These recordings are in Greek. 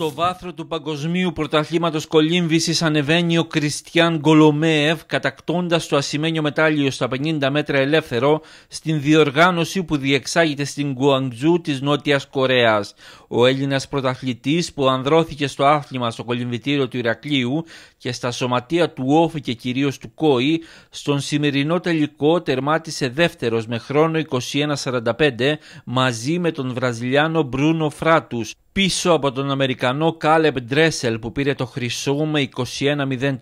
Στο βάθρο του Παγκοσμίου Πρωταθλήματος Κολύμβησης ανεβαίνει ο Κριστιαν Γκολομέευ κατακτώντας το ασημένιο μετάλλιο στα 50 μέτρα ελεύθερο στην διοργάνωση που διεξάγεται στην Γκουαντζού της Νότιας Κορέας. Ο Έλληνας πρωταθλητής που ανδρώθηκε στο άθλημα στο κολυμβητήριο του Ηρακλείου και στα σωματεία του Όφη και κυρίως του Κόη στον σημερινό τελικό τερμάτισε δεύτερος με χρόνο 21.45 μαζί με τον Βραζιλιάνο Μπρούνο Φράτους πίσω από τον Αμερικανό Κάλεπ Ντρέσελ που πήρε το χρυσό με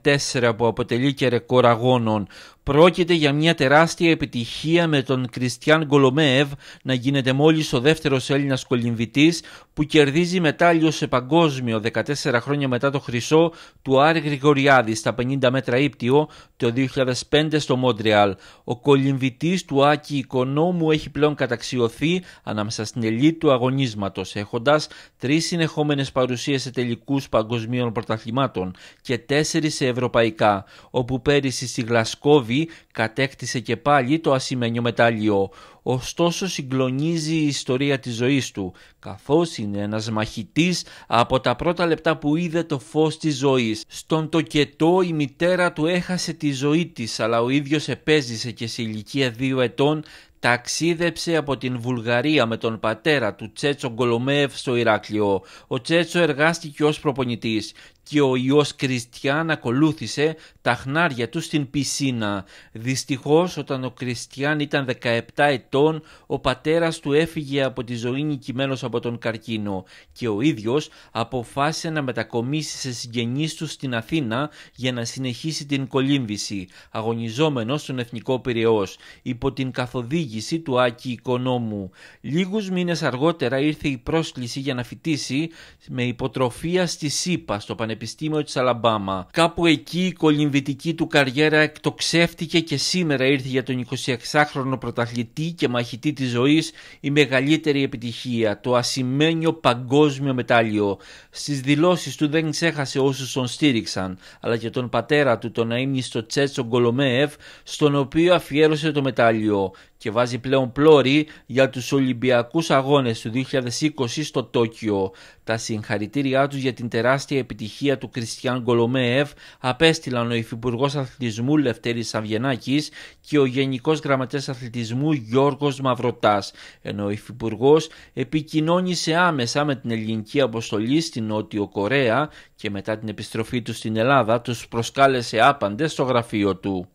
21-04 που αποτελεί και ρεκόρ αγώνων. Πρόκειται για μια τεράστια επιτυχία με τον Κριστιαν Γκολομέευ να γίνεται μόλις ο δεύτερος Έλληνας κολυμβητής που κερδίζει μετάλλιο σε παγκόσμιο 14 χρόνια μετά το χρυσό του Άρη Γρηγοριάδη στα 50 μέτρα ύπτιο το 2005 στο Μόντρεαλ. Ο κολυμβητής του Άκη Οικονόμου έχει πλέον καταξιωθεί ανάμεσα στην ελίτ του αγωνίσματος έχοντας τρεις συνεχόμενες παρουσίες σε τελικούς παγκοσμίων πρωταθλημάτων και τέσσερις σε ευρωπαϊκά όπου πέρυσι στη Γλασκόβη κατέκτησε και πάλι το ασημένιο μετάλλιο. Ωστόσο συγκλονίζει η ιστορία της ζωής του, καθώς είναι ένας μαχητής από τα πρώτα λεπτά που είδε το φως της ζωής. Στον τοκετό η μητέρα του έχασε τη ζωή της, αλλά ο ίδιος επέζησε και σε ηλικία δύο ετών ταξίδεψε από την Βουλγαρία με τον πατέρα του Τσέτσο Γκολομέευ στο Ηράκλειο. Ο Τσέτσο εργάστηκε ως προπονητής και ο ιός Κριστιαν ακολούθησε τα χνάρια του στην πισίνα. Δυστυχώς όταν ο Κριστιαν ήταν 17 ετών ο πατέρας του έφυγε από τη ζωή νικημένος από τον καρκίνο και ο ίδιος αποφάσισε να μετακομίσει σε συγγενείς του στην Αθήνα για να συνεχίσει την κολύμβηση αγωνιζόμενος στον Εθνικό Πυραιός. Υπό την καθοδήγηση καθοδήγηση του Άκη Οικονόμου. Λίγους μήνες αργότερα ήρθε η πρόσκληση για να φοιτήσει με υποτροφία στη ΣΥΠΑ στο Πανεπιστήμιο της Αλαμπάμα. Κάπου εκεί η κολυμβητική του καριέρα εκτοξεύτηκε και σήμερα ήρθε για τον 26χρονο πρωταθλητή και μαχητή της ζωής. η μεγαλύτερη επιτυχία, το ασημένιο παγκόσμιο μετάλλιο. Στις δηλώσεις του δεν ξέχασε όσους τον στήριξαν, αλλά και τον πατέρα του τον αείμνηστο Τσέτσο Γκολομέεφ, στον οποίο αφιέρωσε το μετάλλιο και βάζει πλέον πλώρη για τους Ολυμπιακούς Αγώνες του 2020 στο Τόκιο. Τα συγχαρητήριά τους για την τεράστια επιτυχία του Κριστιαν Κολομέευ απέστειλαν ο Υφυπουργός Αθλητισμού Λευτέρης Σαβγενάκης και ο Γενικός Γραμματέας Αθλητισμού Γιώργος Μαυροτάς, ενώ ο Υφυπουργός επικοινώνησε άμεσα με την ελληνική αποστολή στην Νότιο Κορέα και μετά την επιστροφή του στην Ελλάδα τους προσκάλεσε άπαντες στο γραφείο του.